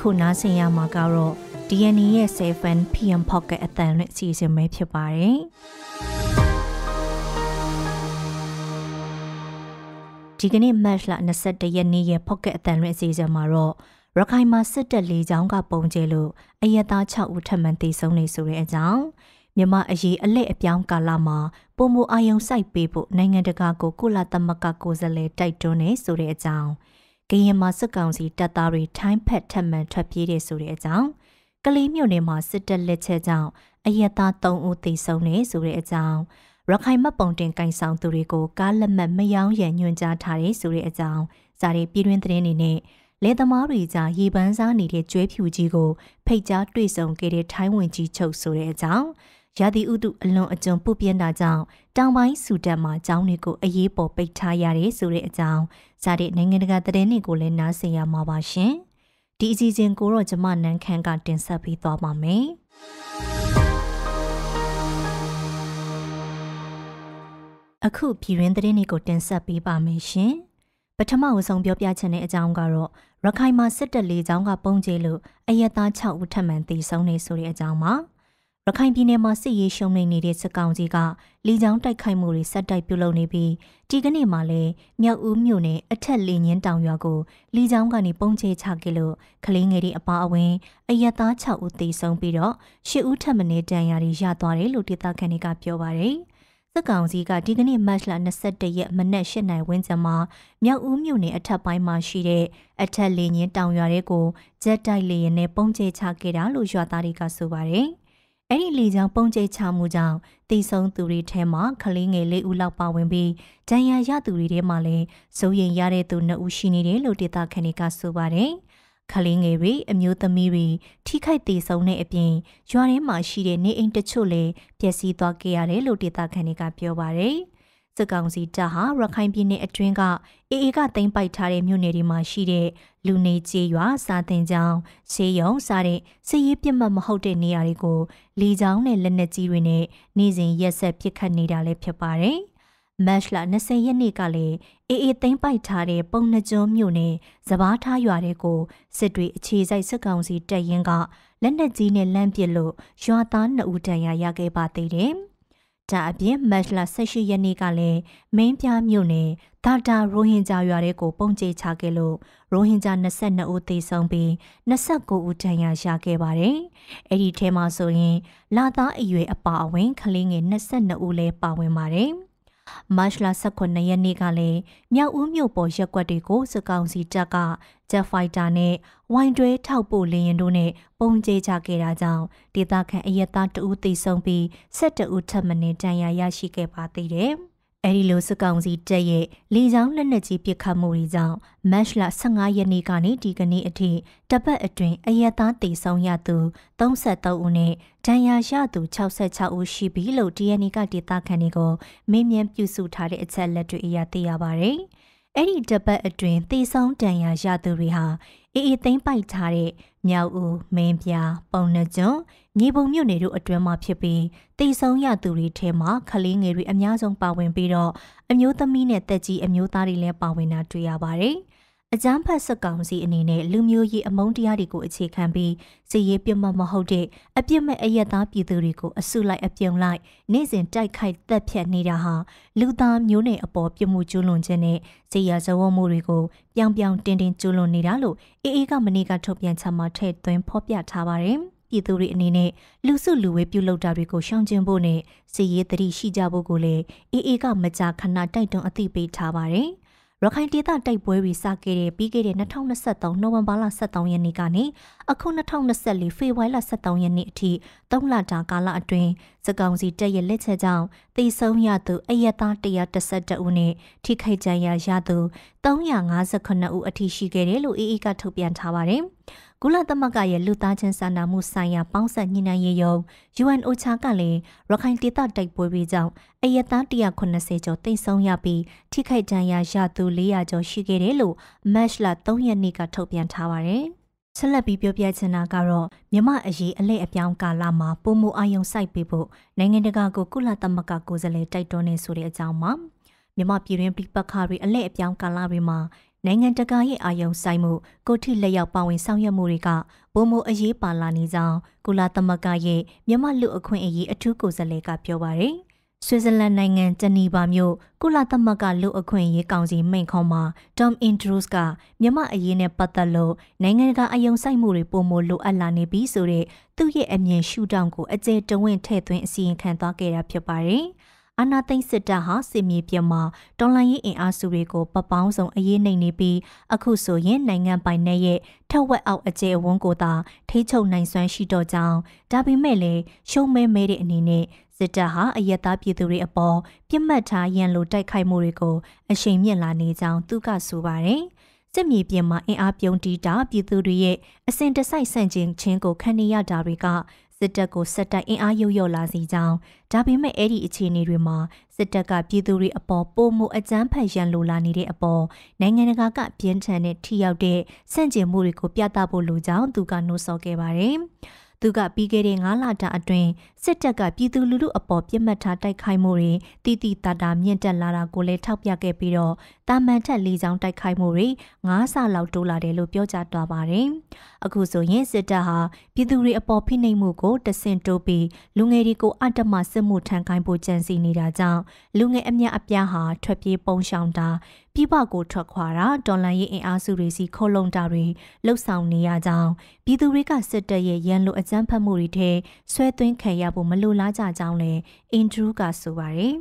ခုနားဆင်ရမှာကတော့ DNA ရဲ့ Seven PM Pocket အတန်နဲ့အစီအစဉ်ပဲဖြစ်ပါတယ်။ဒီကနေ့ match လ21ရက်နေ့ရဲ့ pocket အတန်လွင့်အစီအစဉ်မှာတော့ရခိုင်မှာစစ်တပ်လေးချောင်းက ပုံကျဲလို့အယက်သား6ဦးထပ်မံသေဆုံးနေဆိုတဲ့အကြောင်းမြမအရေးအလက်အပြောင်းကာလမှာပုံမအာယုံစိုက်ပေးဖို့နိုင်ငံတကာကို ကုလသမဂ္ဂကိုယ်စားလှယ်တိုက်တွန်းနေဆိုတဲ့အကြောင်းကရင်မှာစစ်ကောင်စီတပ်သားတွေထိုင်းဖက်ထက်မှန်ထွက်ပြေးတယ်ဆိုတဲ့အကြောင်းကလေးမြို့နယ်မှာစစ်တပ်လက်ချက်ကြောင့်အရက်သား3ဦးသေဆုံးတယ်ဆိုတဲ့အကြောင်းရခိုင်မပုံတင်ကင်ဆောင်သူတွေကိုကားလက်မှတ်မယောင်းရန်ညွှန်ကြားထားတယ်ဆိုတဲ့အကြောင်းဇာတိပြည်တွင်းသတင်းတွေနဲ့လေသမားတွေကြားရေပန်းစားနေတဲ့ကျွဲဖြူကြီးကိုဖိတ်ကြားတွေ့ဆုံခဲ့တဲ့ထိုင်းဝင်ကြီးချုပ်ဆိုတဲ့အကြောင်းရာသီဥတုအလွန်အကျွံပူပြင်းတာကြောင့်တောင်ပိုင်းဆူတက်မှာကျောင်းတွေကိုအရေးပေါ်ပိတ်ထားရတယ်ဆိုတဲ့အကြောင်းဇာတိနိုင်ငံတကာသတင်းတွေကိုလည်းနားဆင်ရမှာပါရှင်။ဒီအစီအစဉ်ကိုတော့ကျမနန်းခမ်းကတင်ဆက်ပေးသွားပါမယ်။အခုပြည်ရင်းသတင်းတွေကိုတင်ဆက်ပေးပါမယ်ရှင်။ပထမအဆုံးပြောပြချင်တဲ့အကြောင်းကတော့ရခိုင်မှာစစ်တပ်လေးချောင်းကပုံကျဲလို့အရက်သား6ဦးထပ်မံသေဆုံးနေဆိုတဲ့အကြောင်းပါရခိုင်ပြည်နယ်မှာစစ်ရေးရှုံးနိမ့်နေတဲ့စစ်ကောင်စီကလီချောင်းတိုက်ခိုက်မှုတွေဆက်တိုက်ပြုလုပ်နေပြီးဒီကနေ့မှာလည်းမြောက်ဦးမြို့နယ်အထက်လင်းရင်တောင်ရွာကိုလီချောင်းကနေပုံချေချခဲ့လို့ကလေးငယ်တွေအပါအဝင် အရက်သား6ဦးသေဆုံးပြီးတော့10ဦးထပ်မံဒဏ်ရာတွေရသွားတယ်လို့ဒေသခံတွေကပြောပါတယ်။စစ်ကောင်စီကဒီကနေ့မတ်လ22ရက်မနက်8:00နာရီဝန်းကျင်မှာမြောက်ဦးမြို့နယ်အထက်ပိုင်းမှာရှိတဲ့အထက်လေရင်တောင်ရွာတွေကိုဂျက်တိုက်လေရင်နဲ့ပုံကျဲချခဲ့တာလို့ရွာသားတွေကဆိုပါတယ်။အဲ့ဒီလေကြောင်းပုံကျိတ်ချမှုကြောင့်တိဆုံသူတွေထဲမှာကလေးငယ်၄ဦးလောက်ပါဝင်ပြီးဒဏ်ရာရသူတွေထဲမှာလည်းစိုးရိမ်ရတဲ့သူ၂ဦးရှိနေတယ်လို့ဒေသခံတွေကဆိုပါတယ်။ကလေးငယ်တွေအမျိုးသမီးတွေထိခိုက်သေးဆုံးတဲ့အပြင်ရွာထဲမှာရှိတဲ့နေအိမ်တချို့လည်းပျက်စီးသွားခဲ့ရတယ်လို့ဒေသခံတွေကပြောပါတယ်။စစ်ကောင်စီတပ်ဟာရခိုင်ပြည်နယ်အတွင်းကအေအေကသိမ်းပိုက်ထားတဲ့မြို့နယ်တွေမှာရှိတဲ့လူနေကျေးရွာစာတင်ကျောင်း၊ခြေရုံစတဲ့စစ်ရေးပြတ်မှတ်မဟုတ်တဲ့နေရာတွေကိုလေကြောင်းနဲ့လက်နက်ကြီးတွေနဲ့နေ့စဉ်ရက်ဆက်ပစ်ခတ်နေတာလည်းဖြစ်ပါတယ်။မတ်လ20ရက်နေ့ကလည်းအေအေသိမ့်ပိုက်ထားတဲ့ပုံနှကျွန်းမြို့နယ်စဘာထားရွာတွေကိုစစ်တွေအခြေစိုက်စစ်ကောင်စီတပ်ရင်းကလက်နက်ကြီးနဲ့လမ်းပစ်လို့ရွာသား2ဦးတန်ရာရခဲ့ပါသေးတယ်။ဒါအပြင်မတ်လ18ရက်နေ့ကလည်းမင်းပြမြို့နယ်ဒါတာရိုဟင်ဂျာရွာတဲကိုပုံကျဲချခဲ့လို့ရိုဟင်ဂျာ22ဦးသေဆုံးပြီး29ဦးဒဏ်ရာရခဲ့ပါတယ်။အဲ့ဒီထဲမှာဆိုရင်လာသားအရွယ်အပါအဝင်ကလေးငယ်22ဦးလည်းပါဝင်ပါတယ်။မတ်လ18ရက်နေ့ကလည်းမြောက်ဦးမြို့ပေါ်ရက်ွက်တွေကိုစစ်ကောင်စီတပ်ကဂျက်ဖိုက်တာနဲ့ဝိုင်းတွဲထောက်ပို့လေရင်တို့နဲ့ပုံကျဲချခဲ့တာကြောင့်ဒေသခံအရက်သားတဦးသေဆုံးပြီး7တဦးထပ်မံတန်ရာရရှိခဲ့ပါသေးတယ်။အဲဒီလိုစစ်ကောင်စီတပ်ရဲ့လေကြောင်းလက်နက်ကြီးပစ်ခတ်မှုတွေကြောင့်မတ်လ15ရက်နေ့ကနေဒီကနေ့အထိတပတ်အတွင်းအရက်သားတေဆုံးရသူ33ဦးနဲ့ဒဏ်ရာရသူ66ဦးရှိပြီလို့ DNA ကဒေတာခန်တွေကိုမေးမြန်းပြုစုထားတဲ့အချက်လက်တွေအရသိရပါဗျ။အဲ့ဒီတပတ်အတွင်းသေဆုံးဒဏ်ရာရသူတွေဟာအေးအေးသိမ့်ပိုက်ထားတဲ့မြောက်ဦးမင်းပြပုံနှကျွန်းမြေပုံမြို့နယ်တို့အတွင်းမှာဖြစ်ပြီးတိတ်ဆုံးရသူတွေထဲမှာခလေးငယ်တွေအများဆုံးပါဝင်ပြီးတော့အမျိုးသမီးနဲ့တက်ကြီးအမျိုးသားတွေလည်းပါဝင်တာတွေ့ရပါတယ်။အကြမ်းဖက်စစ်ကောင်စီအနေနဲ့လူမျိုးရေးအမုန်းတရားတွေကိုအခြေခံပြီးစစ်ရေးပြစ်မှတ်မဟုတ်တဲ့အပြစ်မဲ့အယက်သားပြည်သူတွေကိုအစုလိုက်အပြုံလိုက်နေ့စဉ်တိုက်ခိုက်တပ်ဖြတ်နေတာဟာလူသားမျိုးနွယ်အပေါ်ပြစ်မှုကျူးလွန်ခြင်းနဲ့စစ်ရာဇဝတ်မှုတွေကိုပြောင်ပြောင်တင်းတင်းကျူးလွန်နေတာလို့အေအေကမနေ့ကထုတ်ပြန်ချက်မှာထည့်သွင်းဖော်ပြထားပါတယ်။ပြည်သူတွေအနေနဲ့လူစုလူဝေးပြုလုပ်တာတွေကိုရှောင်ကျဉ်ဖို့နဲ့စည်ရေးတတိရှိကြဖို့ကိုလည်းအေအေကမကြာခဏတိုက်တွန်းအသိပေးထားပါတယ်။ရခိုင်ဒေသတိုက်ပွဲတွေစခဲ့တဲ့ပြီးခဲ့တဲ့2023နိုဝင်ဘာလ23ရက်နေ့ကနေအခု2024ဖေဖော်ဝါရီလ23ရက်နေ့အထိ3လတာကာလအတွင်းစကောင်စီတပ်ရဲ့လက်ချက်ကြောင့်တိဆုံးရသူအယက်သား132ဦးနဲ့ထိခိုက်ကြရရသူ359ဦးအထိရှိခဲ့တယ်လို့အေအေကထုတ်ပြန်ထားပါတယ်။ကုလသမဂ္ဂရဲ့လူသားချင်းစာနာမှုဆိုင်ရာပေါင်းစပ်ညှိနှိုင်းရေးယုံ UNOCHA ကလည်းရခိုင်ဒေသတိုက်ပွဲတွေကြောင့်အရက်သား190ကျော်တိတ်ဆုံးရပြီးထိခိုက်ဒဏ်ရာရသူ400ကျော်ရှိခဲ့တယ်လို့မတ်လ3ရက်နေ့ကထုတ်ပြန်ထားပါတယ်။ဆက်လက်ပြီးပြောပြချင်တာကတော့မြမအရေးအလဲအပြောင်းကာလမှာပုံမအယုံစိုက်ပေးဖို့နိုင်ငံတကာကိုကုလသမဂ္ဂကိုယ်စားလှယ်တိုက်တွန်းနေဆိုတဲ့အကြောင်းမှာမြမပြည်တွင်းပြည်ပခါတွေအလဲအပြောင်းကာလတွေမှာနိုင်ငံတကာရဲ့အာရုံစိုက်မှုကိုထိလက်ရောက်ပါဝင်ဆောင်ရွက်မှုတွေကဘုံမအရေးပါလာနေကြောင်းကုလသမဂ္ဂရဲ့မြမလူအခွင့်အရေးအထူးကိုယ်စားလှယ်ကပြောပါတယ်။ဆွစ်ဇာလန်နိုင်ငံဂျနီဗာမြို့ကုလသမဂ္ဂလူအခွင့်အရေးကောင်စီမိန့်ခွန်းမှာ Tom Andrews ကမြမအရေးနဲ့ပတ်သက်လို့နိုင်ငံတကာအာရုံစိုက်မှုတွေပုံမလိုအပ်လာနေပြီဆိုတဲ့သူ့ရဲ့အမြင်ရှုထောင့်ကိုအကျယ်တဝင့်ထည့်သွင်းအစီရင်ခံသွားခဲ့တာဖြစ်ပါတယ်။အာနာသိမ့်စစ်တပ်ဟာစစ်မြေပြင်မှာတော်လှန်ရေးအင်အားစုတွေကိုပပောင်းဆုံးအရေးနိုင်နေပြီးအခုဆိုရင်နိုင်ငံပိုင်နယ်ရဲ့ထက်ဝက်အောက်အကျယ်အဝန်းကိုသာထိချုပ်နိုင်စွမ်းရှိတော့ကြောင်းဒါပေမဲ့လည်းရှုံးမဲမဲတဲ့အနေနဲ့စစ်တပ်ဟာအယက်သားပြည်သူတွေအပေါ်ပြစ်မှတ်ထားရန်လိုတိုက်ခိုက်မှုတွေကိုအရှိန်မြင့်လာနေကြောင်းသူကဆိုပါတယ်။စစ်မြေပြင်မှာအင်အားပြုံးတီးတာပြည်သူတွေရဲ့အစဉ်တစိုက်ဆန့်ကျင်ခြင်းကိုခံနေရတာတွေကစစ်တပ်ကိုဆက်တိုက်အင်အားရုပ်ရော့လာစေကြောင်းဒါပေမဲ့အဲ့ဒီအခြေအနေတွေမှာစစ်တပ်ကပြည်သူတွေအပေါ်ပိုမိုအကြမ်းဖက်ရန်လိုလာနေတဲ့အပေါ်နိုင်ငံတကာကပြင်းထန်တဲ့ထိရောက်တဲ့ဆန့်ကျင်မှုတွေကိုပြသဖို့လိုကြောင်းသူကနှိုးဆော်ခဲ့ပါတယ်။သူကပြီးခဲ့တဲ့9လတာအတွင်းစစ်တပ်ကပြည်သူလူထုအပေါ်ပြစ်မှတ်ထားတိုက်ခိုက်မှုတွေတိတိတတ်တာမြင့်တက်လာတာကိုလည်းထောက်ပြခဲ့ပြီးတော့တာမန်ထက်လေးချောင်းတိုက်ခိုက်မှုတွေ9ဆလောက်တိုးလာတယ်လို့ပြောကြားသွားပါတယ်။အခုဆိုရင်စစ်တပ်ဟာပြည်သူတွေအပေါ်ဖိနှိပ်မှုကိုတဆင့်တိုးပြီးလူငယ်တွေကိုအတ္တမစစ်မှုထမ်းခိုင်းဖို့ကြံစီနေတာကြောင့်လူငယ်အများအပြားဟာထွက်ပြေးပုန်းရှောင်တာပြည်ပကိုထွက်ခွာတာတော်လန်ရေးအင်အားစုတွေစီခုံလုံတာတွေလှုပ်ဆောင်နေရကြောင်းပြည်သူတွေကစစ်တပ်ရဲ့ရန်လိုအကြမ်းဖက်မှုတွေထဲဆွဲသွင်းခံရဖို့မလိုလားကြကြောင်းလည်းအင်ဒရူးကဆိုပါတယ်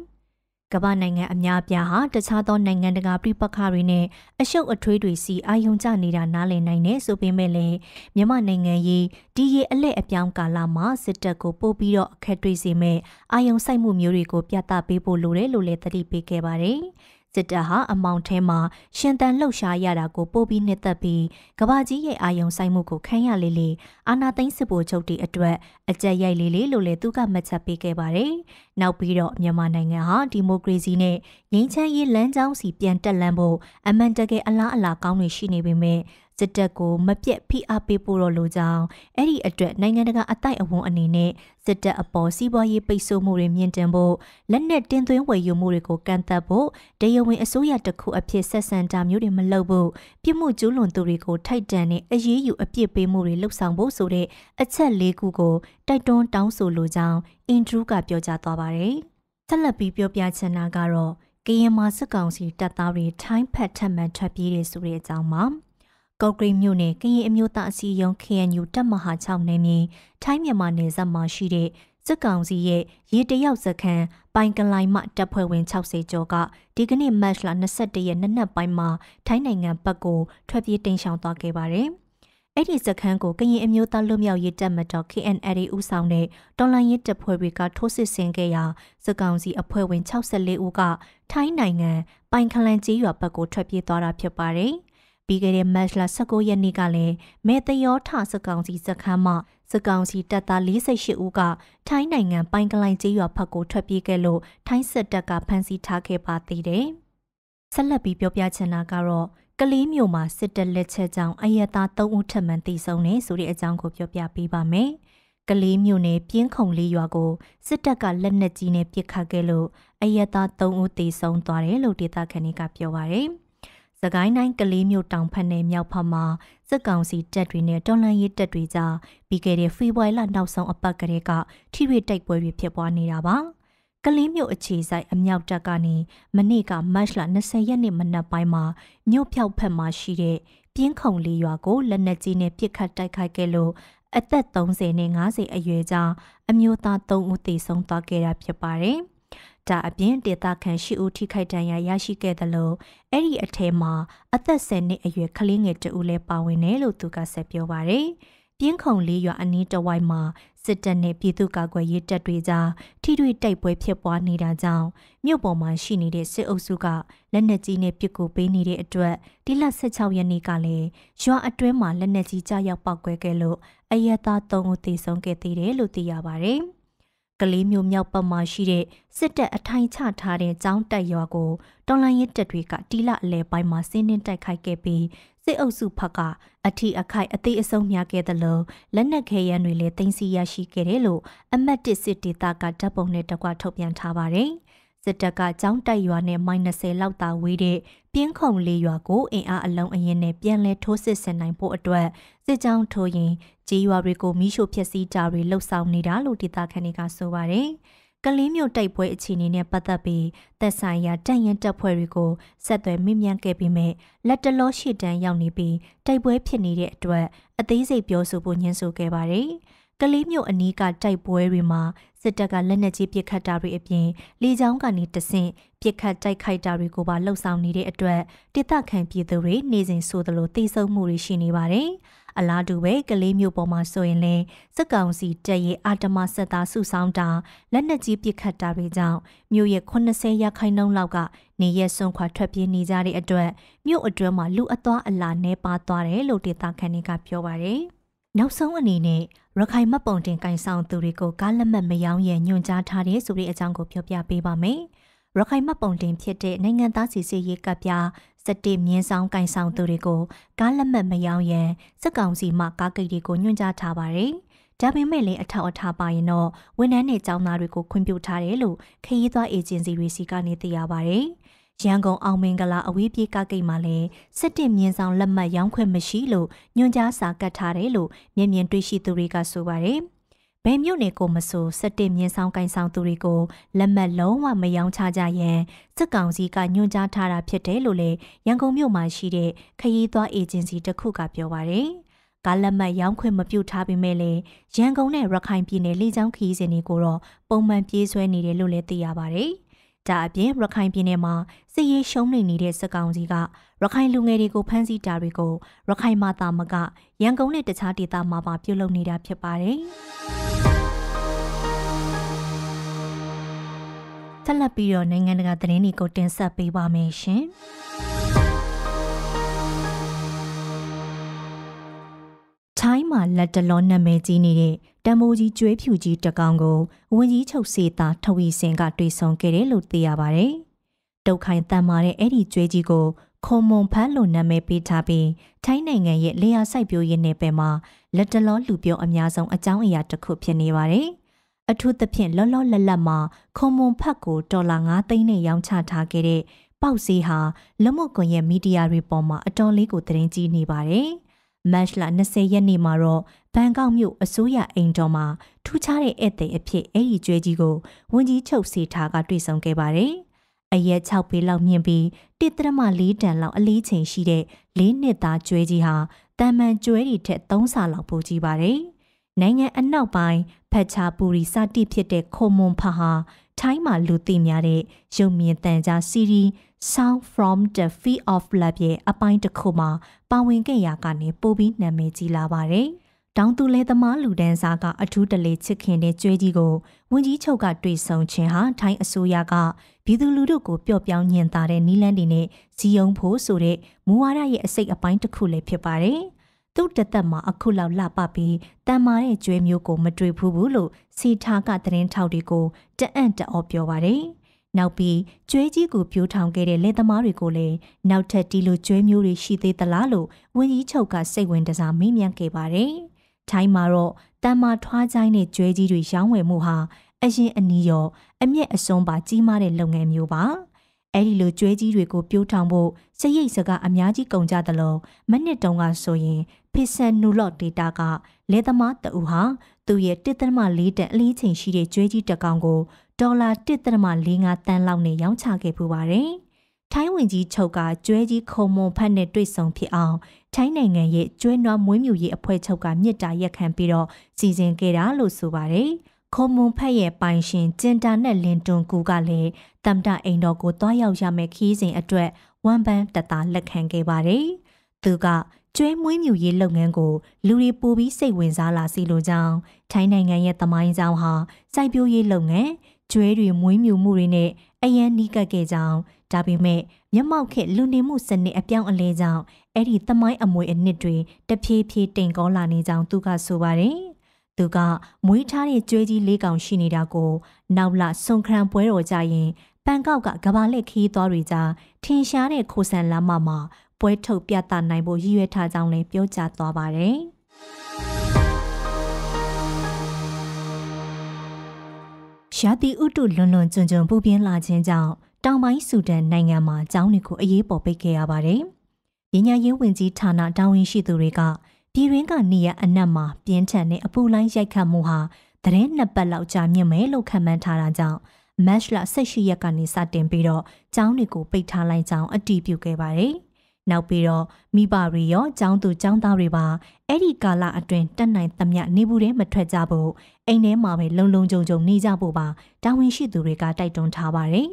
ကမ္ဘာနိုင်ငံအများအပြားဟာတခြားသောနိုင်ငံတကာပြည်ပခါတွေနဲ့အရှုပ်အထွေးတွေစီအာယုံကျနေတာနားလည်နိုင်တယ်ဆိုပေမဲ့လည်းမြန်မာနိုင်ငံရေးဒီရေအလက်အပြောင်းကာလမှာစစ်တပ်ကိုပို့ပြီးတော့အခက်တွေ့စေမဲ့အာယုံစိုက်မှုမျိုးတွေကိုပြသပေးဖို့လိုတယ်လို့လည်းသတိပေးခဲ့ပါတယ်။စစ်တပ်ဟာအမောင်ထဲမှာရှင်တန်လှုပ်ရှားရတာကိုပို့ပြီးနှစ်သက်ပြီးကဘာကြီးရဲ့အာယုံဆိုင်မှုကိုခံရလေလေအာနာသိန်းစစ်ဘိုလ်ချုပ်တီအတွက်အကြက်ရိုက်လေလေလို့လည်းသူကမှတ်ချက်ပေးခဲ့ပါတယ်။နောက်ပြီးတော့မြန်မာနိုင်ငံဟာဒီမိုကရေစီနဲ့ငြိမ်းချမ်းရေးလမ်းကြောင်းစီပြန်တက်လှမ်းဖို့အမှန်တကယ်အလားအလာကောင်းတွေရှိနေပေမဲ့စစ်တပ်ကိုမပြတ်ဖိအားပေးဖို့တော့လိုကြောင်းအဲ့ဒီအတွက်နိုင်ငံတကာအတိုက်အဝန်းအနေနဲ့စစ်တပ်အပေါ်စီးပွားရေးပိတ်ဆို့မှုတွေမြင့်တင်ဖို့လက်နက်တင်သွင်းဝယ်ယူမှုတွေကိုကန့်သတ်ဖို့တရားဝင်အစိုးရတစ်ခုအဖြစ်ဆက်ဆံတာမျိုးတွေမလုပ်ဖို့ပြစ်မှုကျူးလွန်သူတွေကိုထိုက်တန်တဲ့အရေးယူအပြစ်ပေးမှုတွေလှုပ်ဆောင်ဖို့ဆိုတဲ့အချက်၄ခုကိုတိုက်တွန်းတောင်းဆိုလိုကြောင်းအင်ဒရူးကပြောကြားသွားပါတယ်။ဆက်လက်ပြီးပြောပြချင်တာကတော့ကရင်မာစစ်ကောင်စီတပ်သားတွေထိုင်းဖက်ထက်မှန်ထွက်ပြေးတယ်ဆိုတဲ့အကြောင်းပါ။ကော့ကရိတ်မြို့နယ်ကရင်အမျိုးသားအစည်းအရုံး KNU တပ်မဟာ6နယ်မြေထိုင်းမြန်မာနယ်စပ်မှာရှိတဲ့စစ်ကောင်စီရဲ့ရေတရောက်စခန်းပိုင်ကလိုင်မှတပ်ဖွဲ့ဝင်60ကျော်ကဒီကနေ့မတ်လ22ရက်နေ့နက်ပိုင်းမှာထိုင်းနိုင်ငံဘက်ကိုထွက်ပြေးတိမ်ရှောင်သွားခဲ့ပါတယ်။အဲ့ဒီစခန်းကိုကရင်အမျိုးသားလူမျိုးရေးတပ်မတော် KNL ဦးဆောင်တဲ့တော်လှန်ရေးတပ်ဖွဲ့တွေကထိုးစစ်ဆင်ခဲ့ရာစစ်ကောင်စီအဖွဲ့ဝင်64ဦးကထိုင်းနိုင်ငံပိုင်ကလိုင်ကျေးရွာဘက်ကိုထွက်ပြေးသွားတာဖြစ်ပါတယ်။ပြီးခဲ့တဲ့မတ်လ19ရက်နေ့ကလည်းမဲတယောထစကောင်စီစခန်းမှစကောင်စီတပ်သား48ဦးကထိုင်းနိုင်ငံပိုင်းကလိုင်ကျေးရွာဘက်ကိုထွက်ပြေးခဲ့လို့ထိုင်းစစ်တပ်ကဖမ်းဆီးထားခဲ့ပါသေးတယ်။ဆက်လက်ပြီးပြောပြချင်တာကတော့ကလေးမျိုးမှာစစ်တပ်လက်ချက်ကြောင့်အယက်သား3ဦးထပ်မံတိဆုံနေဆိုတဲ့အကြောင်းကိုပြောပြပေးပါမယ်။ကလေးမြို့နယ်ပြင်းခုံလေးရွာကိုစစ်တပ်ကလက်နက်ကြီးနဲ့ပစ်ခတ်ခဲ့လို့အယက်သား3ဦးသေဆုံးသွားတယ်လို့ဒေသခံတွေကပြောပါရယ်။သကိုင်းတိုင်းကလေးမြို့တောင်ဖက်နယ်မြောက်ဖက်မှာစစ်ကောင်စီတပ်တွေနဲ့တော်လှန်ရေးတပ်တွေကြားပြီးခဲ့တဲ့ဖေဖော်ဝါရီလနောက်ဆုံးအပတ်ကတည်းကထိတွေ့တိုက်ပွဲတွေဖြစ်ပွားနေတာပါ။ကလေးမြို့အခြေဆိုင်အမြောက်တပ်ကနေမနေ့ကမတ်လ20ရက်နေ့မနက်ပိုင်းမှာမြို့ဖြောက်ဖက်မှာရှိတဲ့ပြင်းခုံလေးရွာကိုလက်နက်ကြီးနဲ့ပစ်ခတ်တိုက်ခိုက်ခဲ့လို့အသက်30နဲ့50အရွယ်ကြားအမျိုးသား3ဦးသေဆုံးသွားခဲ့တာဖြစ်ပါတယ်။ဒါအပြင်ဒေသခံရှိဦးထိခိုက်ဒဏ်ရာရရှိခဲ့သလိုအဲ့ဒီအထဲမှာအသက်10နှစ်အရွယ်ကလေးငယ်တဦးလည်းပါဝင်တယ်လို့သူကဆက်ပြောပါရယ်ပြင်းခုံလေးရွာအနီးတဝိုက်မှာစစ်တပ်နဲ့ပြည်သူ့ကာကွယ်ရေးတပ်တွေကြားထိတွေ့တိုက်ပွဲဖြစ်ပွားနေတာကြောင့်မြို့ပေါ်မှာရှိနေတဲ့စစ်အုပ်စုကလက်နက်ကြီးနဲ့ပစ်ကူပေးနေတဲ့အတွက်တိလ16ရက်နေ့ကလည်းရွာအတွင်းမှာလက်နက်ကြီးကြားရောက်ပောက်ကွဲခဲ့လို့အရဲသား3ဦးသေဆုံးခဲ့သေးတယ်လို့သိရပါဗျ။ကလေးမျိုးမြောက်ပတ်မှာရှိတဲ့စစ်တပ်အထိုင်ချထားတဲ့ကျောင်းတက်ရွာကိုတော်လန်ရဲတပ်တွေကတီလာအလဲပိုင်းမှာဆင်းနှင်းတိုက်ခိုက်ခဲ့ပြီးစစ်အုပ်စုဘက်ကအထီအခိုက်အသေးအဆုံးများခဲ့သလိုလက်နက်ခဲယမ်းတွေလည်းတင်စီရရှိခဲ့တယ်လို့အမတ်တစ်စစ်ဒေသကဓာတ်ပုံနဲ့တကွထုတ်ပြန်ထားပါတယ်။စစ်တပ်ကကြောင်းတိုက်ရွာနဲ့မိုင်20လောက်သာဝေးတဲ့ပြင်းခုံလေးရွာကိုအင်အားအလုံးအရင်နဲ့ပြန်လဲထိုးစစ်ဆင်နိုင်ဖို့အတွက်စစ်ကြောင်းထိုးရင်ကြေးရွာတွေကိုမိရှို့ဖျက်ဆီးတာတွေလှုပ်ဆောင်နေတာလို့ဒေသခံတွေကဆိုပါတယ်။ကလင်းမြို့တိုက်ပွဲအခြေအနေနဲ့ပတ်သက်ပြီးသက်ဆိုင်ရာတပ်ရင်းတပ်ဖွဲ့တွေကိုဆက်သွယ်မေးမြန်းခဲ့ပေမဲ့လက်တလောရှေ့တန်းရောက်နေပြီးတိုက်ပွဲဖြစ်နေတဲ့အတွက်အသေးစိတ်ပြောဆိုဖို့ညှင်းဆိုခဲ့ပါတယ်။ကလေးမြို့အနီးကတိုက်ပွဲတွေမှာစစ်တပ်ကလက်နက်ကြီးပစ်ခတ်တာတွေအပြင်လေကြောင်းကနေတဆင့်ပစ်ခတ်တိုက်ခိုက်တာတွေကိုပါလှုပ်ဆောင်နေတဲ့အတွက်တိတခံပြည်သူတွေနေစဉ်ဆိုသလိုတိစုံမှုတွေရှိနေပါတယ်။အလားတူပဲကလေးမြို့ပေါ်မှာဆိုရင်လည်းစစ်ကောင်စီတပ်ရဲ့အာတမဆက်သားစုဆောင်းတာလက်နက်ကြီးပစ်ခတ်တာတွေကြောင့်မြို့ရဲ့80ရာခိုင်နှုန်းလောက်ကနေရက်စွန့်ခွာထွက်ပြေးနေကြတဲ့အတွက် မြို့အတွင်းမှာလူအသွားအလာနှဲပါသွားတယ်လို့ဒေသခံတွေကပြောပါတယ်။နောက်ဆုံးအနေနဲ့ရခိုင်မပုံတင်ကင်ဆောင်သူတွေကိုကားလက်မှတ်မရောင်းရန်ညွှန်ကြားထားတဲ့ဆိုတဲ့အကြောင်းကိုပြောပြပေးပါမယ်။ရခိုင်မပုံတင်ဖြစ်တဲ့နိုင်ငံသားစီစီရေးကပြစတေမြင်းဆောင်ကင်ဆောင်သူတွေကိုကားလက်မှတ်မရောင်းရန်စစ်ကောင်စီမှကားဂိတ်တွေကိုညွှန်ကြားထားပါတယ်။ဒါပေမဲ့လည်းအထောက်အထားပါရင်တော့ဝန်ထမ်းတွေចောင်းသားတွေကိုခွင့်ပြုထားတယ်လို့ခရီးသွားအေဂျင်စီတွေစီကနေသိရပါတယ်။ရန်ကုန်အောင်မင်္ဂလာအဝေးပြေးကကိတ်မှာလည်းစစ်တင်မြင်ဆောင်လက်မှတ်ရောင်းခွင့်မရှိလို့ညွှန်ကြားစာကတ်ထားတယ်လို့မြင်မြင်တွေ့ရှိသူတွေကဆိုပါတယ်။ဘယ်မြို့နယ်ကိုမဆိုစစ်တင်မြင်ဆောင်ကင်ဆောင်သူတွေကိုလက်မှတ်လုံးဝမရောင်းချကြရန်စစ်ကောင်စီကညွှန်ကြားထားတာဖြစ်တယ်လို့လည်းရန်ကုန်မြို့မှာရှိတဲ့ခရီးသွားအေဂျင်စီတစ်ခုကပြောပါတယ်။ကားလက်မှတ်ရောင်းခွင့်မပြုထားပေမဲ့လည်းရန်ကုန်နဲ့ရခိုင်ပြည်နယ်လေကြောင်းခရီးစဉ်တွေကိုတော့ပုံမှန်ပြေးဆွဲနေတယ်လို့လည်းသိရပါဗျ။ဒါအပြင်ရခိုင်ပြည်နယ်မှာစစ်ရေးရှုံးနိမ့်နေတဲ့စစ်ကောင်စီကရခိုင်လူငယ်တွေကိုဖမ်းဆီးတာတွေကိုရခိုင်မာတာမကရန်ကုန်နဲ့တခြားဒေသမှာပါပြုလုပ်နေတာဖြစ်ပါတယ်။ဆက်လက်ပြီးတော့နိုင်ငံတကာသတင်းတွေကိုတင်ဆက်ပေးပါမယ်ရှင်။ထိုင်းမှာလက်တလောနာမည်ကြီးနေတဲ့တံမိုးကြီးကျွေးဖြူကြီးတကောင်ကိုဝန်ကြီးချုပ်စေတာထဝီစင်ကတွေ့ဆုံခဲ့တယ်လို့သိရပါတယ်။တုတ်ခိုင်တန်မာတဲ့အဲ့ဒီကျွေးကြီးကိုခွန်မွန်ဖန်းလို့နာမည်ပေးထားပြီးထိုင်းနိုင်ငံရဲ့လေယာစိုက်ပျိုးရေးနယ်ပယ်မှာလက်တလောလူပြောအများဆုံးအကြောင်းအရာတစ်ခုဖြစ်နေပါတယ်။အထူးသဖြင့်လောလောလတ်လတ်မှာခွန်မွန်ဖတ်ကိုဒေါ်လာ9သိန်းနဲ့ရောင်းချထားခဲ့တဲ့ပေါက်ဈေးဟာလက်မကွန်ရဲ့မီဒီယာတွေပေါ်မှာအတော်လေးကိုသတင်းကြီးနေပါတယ်။မတ်လ20ရက်နေ့မှာတော့ဘန်ကောက်မြို့အစိုးရအိမ်တော်မှာထူးခြားတဲ့ဧည့်သည်အဖြစ်အဲ့ဒီကျွဲကြီးကိုဝန်ကြီးချုပ်စေထားကတွေ့ဆုံခဲ့ပါတယ်။အရက်6ပေလောက်မြင့်ပြီး1.4တန်လောက်အလေးချိန်ရှိတဲ့၄နှစ်သားကျွဲကြီးဟာတာမန်ကျွဲတွေထက်3ဆလောက်ပိုကြီးပါတယ်။နိုင်ငံအနောက်ပိုင်းဖတ်ချာပူရီစတိဖြစ်တဲ့ခိုမွန်ဖာဟာထိုင်းမှာလူသိများတဲ့ရုပ်မြင်သံကြားစီရီ Sound from the Field of Love ရဲ့အပိုင်းတစ်ခုမှာပါဝင်ခဲ့ရာကနေပိုပြီးနာမည်ကြီးလာပါတယ်။တောင်သူလဲသမားလူဒန်းစားကအထူးတလေချစ်ခင်တဲ့ကြွေးကြီးကိုဝန်ကြီးချုပ်ကတွေ့ဆုံခြင်းဟာထိုင်းအစိုးရကပြည်သူလူထုကိုပျော့ပြောင်းညင်သာတဲ့နီလန်းတွေနဲ့စည်းရုံးဖို့ဆိုတဲ့မူဝါဒရဲ့အစိတ်အပိုင်းတစ်ခုလည်းဖြစ်ပါတယ်။သူ့တသက်မှာအခုလောက်လှပပြီးတန်မာတဲ့ကျွဲမျိုးကိုမတွေ့ဘူးဘူးလို့စီထာကသတင်းထောက်တွေကိုတအံ့တအော်ပြောပါတယ်။နောက်ပြီးကျွေးကြီးကိုပြိုးထောင်ခဲ့တဲ့လက်သမားတွေကိုလည်းနောက်ထပ်တီလိုကျွေးမျိုးတွေရှိသေးသလားလို့ဝန်ကြီးချုပ်ကစိတ်ဝင်တစားမေးမြန်းခဲ့ပါတယ်။ထိုင်းမှာတော့တန်မာထွားချိုင်းတဲ့ကျွေးကြီးတွေရောင်းဝယ်မှုဟာအရင်အနည်းရော အမျက်အစွန်းပါကြီးမားတဲ့လုပ်ငန်းမျိုးပါ။အဲဒီလိုကျွေးကြီးတွေကိုပြိုးထောင်ဖို့စရိတ်စကားအများကြီးကုန်ကြသလိုမနစ်တုံးကဆိုရင်ဖီဆန်နူလော့ဒေတာကလက်သမားတအူဟာသူ့ရဲ့1.4တန်အလေးချိန်ရှိတဲ့ကျွေးကြီးတစ်ကောင်ကိုဒေါ်လာ1.45တန်းလောက်နဲ့ရောင်းချခဲ့ပူပါတယ်။ထိုင်းဝင်ကြီးချုပ်ကကျွဲကြီးခုံမွန်ဖတ်နဲ့တွေ့ဆုံဖြစ်အောင်ထိုင်းနိုင်ငံရဲ့ကျွဲနွားမွေးမြူရေးအဖွဲ့ချုပ်ကမြစ်တာရက်ခံပြီးတော့စီစဉ်ခဲ့တာလို့ဆိုပါတယ်။ခုံမွန်ဖတ်ရဲ့ပိုင်ရှင်ကျင်တာနဲ့လင်တွန်ကူကလည်းတမ်တာအိမ်တော်ကိုတွားရောက်ရမယ့်ခီးစဉ်အတွက်ဝမ်ပန်းတတာလက်ခံခဲ့ပါတယ်။သူကကျွဲမွေးမြူရေးလုပ်ငန်းကိုလူတွေပိုပြီးစိတ်ဝင်စားလာစေလိုကြောင်းထိုင်းနိုင်ငံရဲ့သမိုင်းကြောင်းဟာစိုက်ပျိုးရေးလုပ်ငန်းကျွဲတွေမွေးမြူမှုတွေနဲ့အယံနီးကပ်ခဲ့ကြောင်းဒါပေမဲ့မျက်မှောက်ခက်လူနေမှုစနစ်အပြောင်းအလဲကြောင့်အဲ့ဒီသမိုင်းအမွေအနှစ်တွေတဖြည်းဖြည်းတိမ်ကောလာနေကြောင်းသူကဆိုပါတယ်သူကမွေးထားတဲ့ကြွဲကြီးလေးကောင်ရှိနေတာကိုနောက်လဆွန်ခရံပွဲတော်ကြရင်ပန်ကောက်ကကဘာလက်ခီးသွားတွေကြားထင်ရှားတဲ့ခိုဆန်လမ်းမမှာပွဲထုတ်ပြသနိုင်ဖို့ရည်ရွယ်ထားကြောင်းလည်းပြောကြားသွားပါတယ်။ရာသီဥတုလွန်လွန်ကျွံကျွံပူပြင်းလာခြင်းကြောင့်တောင်ပိုင်းဆူဒန်နိုင်ငံမှာကျောင်းတွေကိုအရေးပေါ်ပိတ်ခဲ့ရပါတယ်။ပညာရေးဝန်ကြီးဌာနတာဝန်ရှိသူတွေကပြည်ရင်းကနေရအနက်မှာပြင်းထန်တဲ့အပူလိုင်းရိုက်ခတ်မှုဟာသတင်းနှစ်ပတ်လောက်ကြာမြင့်မယ်လို့ခန့်မှန်းထားတာကြောင့် match လ18ရက်ကနေစတင်ပြီးတော့ကျောင်းတွေကိုပိတ်ထားလိုက်ကြောင်းအတည်ပြုခဲ့ပါတယ်။နောက်ပြီးတော့မိဘတွေရောကျောင်းသူကျောင်းသားတွေပါအဲ့ဒီကာလအတွင်းတက်နိုင်သမျှနေဘူးတဲ့မထွက်ကြဖို့အိမ်ထဲမှာပဲလုံလုံခြုံခြုံနေကြဖို့ပါတာဝန်ရှိသူတွေကတိုက်တွန်းထားပါတယ်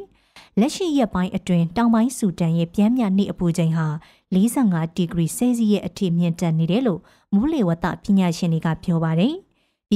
လက်ရှိရက်ပိုင်းအတွင်းတောင်ပိုင်းဆူတန်ရဲ့ပြင်းပြနေအပူချိန်ဟာ45ဒီဂရီဆဲလ်စီယက်အထိမြင့်တက်နေတယ်လို့မိုးလေဝသပညာရှင်တွေကပြောပါတယ်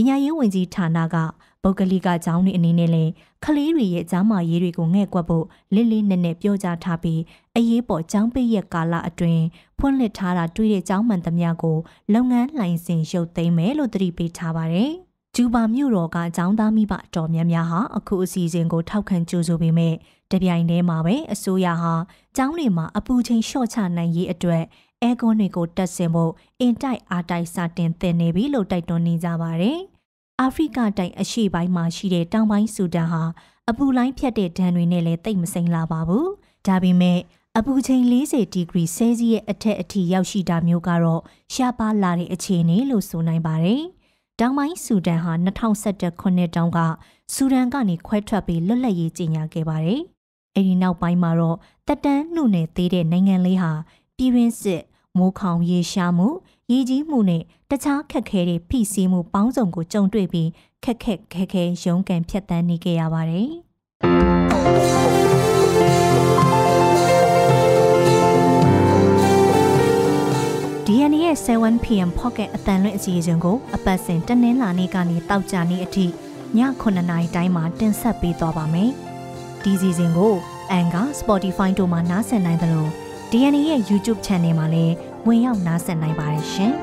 ညာရေးဝန်ကြီးဌာနကပုဂ္ဂလိကကျောင်းတွေအနေနဲ့လည်းကလေးတွေရဲ့ကျောင်းမာရေးတွေကိုငဲ့ကွက်ဖို့လစ်လစ်နဲ့နဲ့ပြောကြားထားပြီးအရေးပေါ်ကျောင်းပိတ်ရက်ကာလအတွင်းဖွင့်လှစ်ထားတာတွေ့တဲ့ကျောင်းမှန်သမျှကိုလုပ်ငန်းလိုင်စင်ရုပ်သိမ်းမယ်လို့သတိပေးထားပါတယ်။ကျူပါမြို့တော်ကကျောင်းသားမိဘတော်များများဟာအခုအစီအစဉ်ကိုထောက်ခံကြိုဆိုပေမဲ့တပြိုင်တည်းမှာပဲအစိုးရဟာကျောင်းတွေမှာအပူချိန်လျှော့ချနိုင်ရေးအတွက်အဲကွန်းတွေကိုတက်ဆင်ဖို့အင်တိုက်အားတိုက်စတင်သင်နေပြီလို့တိုက်တွန်းနေကြပါတယ်။အာဖရိကတိုင်းအရှေ့ပိုင်းမှာရှိတဲ့တောင်ပိုင်းဆူဒန်ဟာအပူလိုင်းဖြတ်တဲ့ဒဏ်တွေနဲ့လည်းတိတ်မစိမ့်လာပါဘူး။ဒါပေမဲ့အပူချိန်40ဒီဂရီဆဲလ်စီယပ်အထက်အထိရောက်ရှိတာမျိုးကတော့ရှားပါလာတဲ့အခြေအနေလို့ဆိုနိုင်ပါတယ်။တောင်ပိုင်းဆူဒန်ဟာ2017ခုနှစ်တောင်ကဆူဒန်ကနေခွဲထွက်ပြီးလွတ်လပ်ရေးကြေညာခဲ့ပါတယ်။အဲဒီနောက်ပိုင်းမှာတော့တက်တန်းနှုတ်နယ်သေးတဲ့နိုင်ငံလေးဟာပြည်တွင်းစစ်မိုးခေါင်ရေရှားမှုရည်ကြီးမှုနဲ့တခြားခက်ခဲတဲ့ဖိစီးမှုပေါင်းစုံကိုကြုံတွေ့ပြီးခက်ခက်ခဲခဲရုန်းကန်ဖြတ်သန်းနေကြရပါတယ်။ DNA ရဲ့ 7pm pocket အတန်လွင့်အစီအစဉ်ကိုအပတ်စဉ်တနင်္လာနေ့ကနေတောက်ကြနေ့အထိည9:00နာရီတိုင်းမှာတင်ဆက်ပေးသွားပါမယ်။ဒီစီစဉ်ကိုအန်က Spotify တို့မှာနားဆင်နိုင်သလို့ DNA ရဲ့ YouTube Channel မှာလည်းဝင်ရောက်နားဆင်နိုင်ပါတယ်ရှင်။